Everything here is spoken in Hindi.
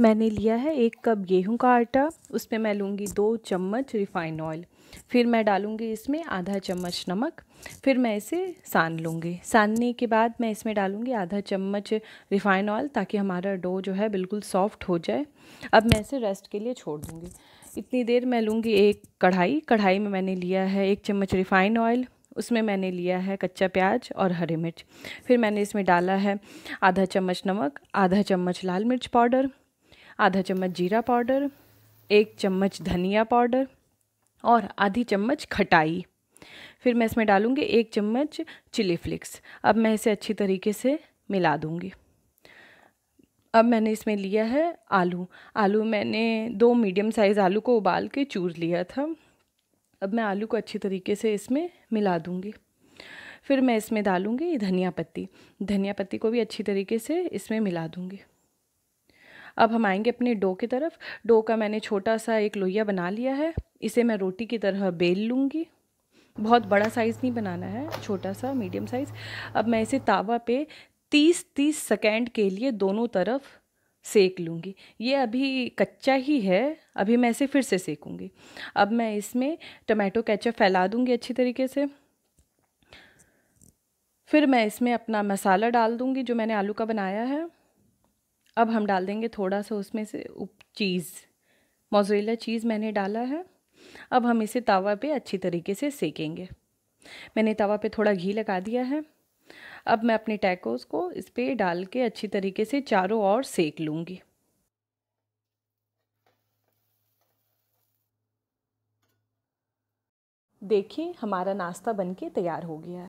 मैंने लिया है एक कप गेहूं का आटा उसमें मैं लूँगी दो चम्मच रिफाइंड ऑयल फिर मैं डालूँगी इसमें आधा चम्मच नमक फिर मैं इसे सान लूँगी सानने के बाद मैं इसमें डालूँगी आधा चम्मच रिफाइंड ऑयल ताकि हमारा डो जो है बिल्कुल सॉफ्ट हो जाए अब मैं इसे रेस्ट के लिए छोड़ दूँगी इतनी देर मैं लूँगी एक कढ़ाई कढ़ाई में मैंने लिया है एक चम्मच रिफ़ाइन ऑयल उसमें मैंने लिया है कच्चा प्याज और हरी मिर्च फिर मैंने इसमें डाला है आधा चम्मच नमक आधा चम्मच लाल मिर्च पाउडर आधा चम्मच जीरा पाउडर एक चम्मच धनिया पाउडर और आधी चम्मच खटाई फिर मैं इसमें डालूंगी एक चम्मच चिली फ्लिक्स अब मैं इसे अच्छी तरीके से मिला दूँगी अब मैंने इसमें लिया है आलू आलू मैंने दो मीडियम साइज़ आलू को उबाल के चूर लिया था अब मैं आलू को अच्छी तरीके से इसमें मिला दूँगी फिर मैं इसमें डालूँगी धनिया पत्ती धनिया पत्ती को भी अच्छी तरीके से इसमें मिला दूँगी अब हम आएंगे अपने डो की तरफ डो का मैंने छोटा सा एक लोहिया बना लिया है इसे मैं रोटी की तरह बेल लूँगी बहुत बड़ा साइज़ नहीं बनाना है छोटा सा मीडियम साइज़ अब मैं इसे तावा पे तीस तीस सेकेंड के लिए दोनों तरफ सेक लूँगी ये अभी कच्चा ही है अभी मैं इसे फिर से सेकूँगी अब मैं इसमें टमाटो कैचअप फैला दूँगी अच्छी तरीके से फिर मैं इसमें अपना मसाला डाल दूँगी जो मैंने आलू का बनाया है अब हम डाल देंगे थोड़ा सा उसमें से चीज़ मोजरेला चीज़ मैंने डाला है अब हम इसे तवा पे अच्छी तरीके से सेकेंगे मैंने तवा पे थोड़ा घी लगा दिया है अब मैं अपने टैकोस को इस पर डाल के अच्छी तरीके से चारों ओर सेक लूँगी देखिए हमारा नाश्ता बनके तैयार हो गया है